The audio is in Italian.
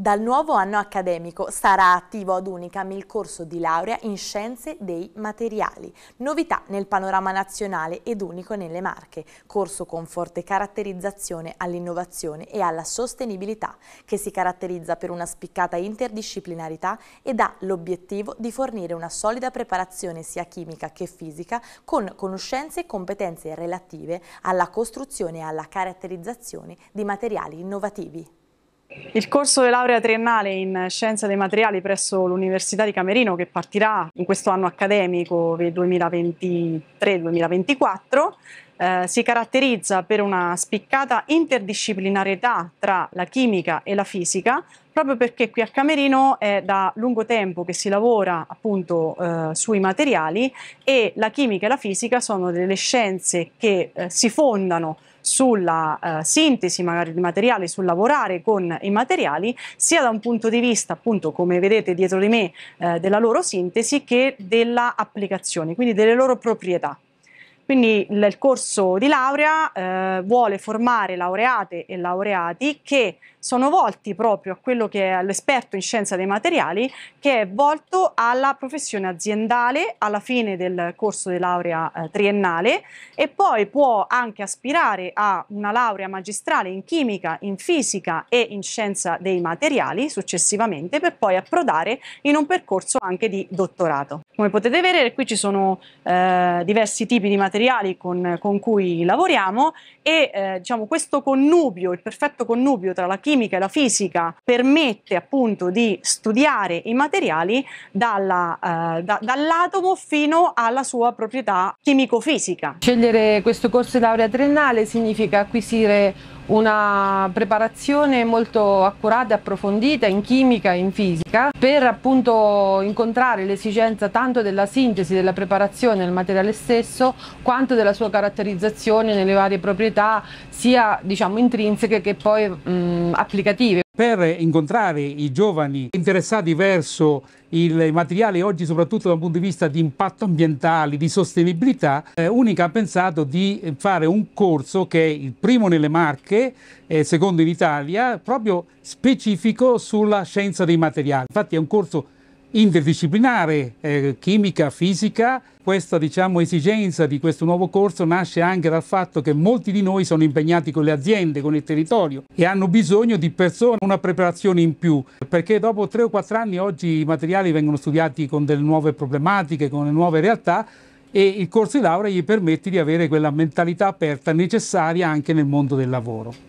Dal nuovo anno accademico sarà attivo ad Unicam il corso di laurea in Scienze dei Materiali, novità nel panorama nazionale ed unico nelle Marche, corso con forte caratterizzazione all'innovazione e alla sostenibilità, che si caratterizza per una spiccata interdisciplinarità ed ha l'obiettivo di fornire una solida preparazione sia chimica che fisica con conoscenze e competenze relative alla costruzione e alla caratterizzazione di materiali innovativi. Il corso di laurea triennale in Scienze dei Materiali presso l'Università di Camerino che partirà in questo anno accademico 2023-2024 eh, si caratterizza per una spiccata interdisciplinarietà tra la chimica e la fisica proprio perché qui a Camerino è da lungo tempo che si lavora appunto eh, sui materiali e la chimica e la fisica sono delle scienze che eh, si fondano sulla eh, sintesi magari di materiali, sul lavorare con i materiali, sia da un punto di vista, appunto, come vedete dietro di me, eh, della loro sintesi che della applicazione, quindi delle loro proprietà. Quindi il, il corso di laurea eh, vuole formare laureate e laureati che sono volti proprio a quello che è l'esperto in scienza dei materiali, che è volto alla professione aziendale alla fine del corso di laurea eh, triennale e poi può anche aspirare a una laurea magistrale in chimica, in fisica e in scienza dei materiali successivamente per poi approdare in un percorso anche di dottorato. Come potete vedere qui ci sono eh, diversi tipi di materiali con, con cui lavoriamo e eh, diciamo, questo connubio, il perfetto connubio tra la chimica chimica e la fisica permette appunto di studiare i materiali dalla, eh, da, dall'atomo fino alla sua proprietà chimico-fisica. Scegliere questo corso di laurea triennale significa acquisire una preparazione molto accurata e approfondita in chimica e in fisica per appunto incontrare l'esigenza tanto della sintesi della preparazione del materiale stesso quanto della sua caratterizzazione nelle varie proprietà sia diciamo intrinseche che poi mh, applicative per incontrare i giovani interessati verso i materiali oggi soprattutto dal punto di vista di impatto ambientale, di sostenibilità, eh, Unica ha pensato di fare un corso che è il primo nelle Marche, eh, secondo in Italia, proprio specifico sulla scienza dei materiali. Infatti è un corso interdisciplinare, eh, chimica, fisica. Questa diciamo, esigenza di questo nuovo corso nasce anche dal fatto che molti di noi sono impegnati con le aziende, con il territorio e hanno bisogno di persone, una preparazione in più, perché dopo tre o quattro anni oggi i materiali vengono studiati con delle nuove problematiche, con le nuove realtà e il corso di laurea gli permette di avere quella mentalità aperta necessaria anche nel mondo del lavoro.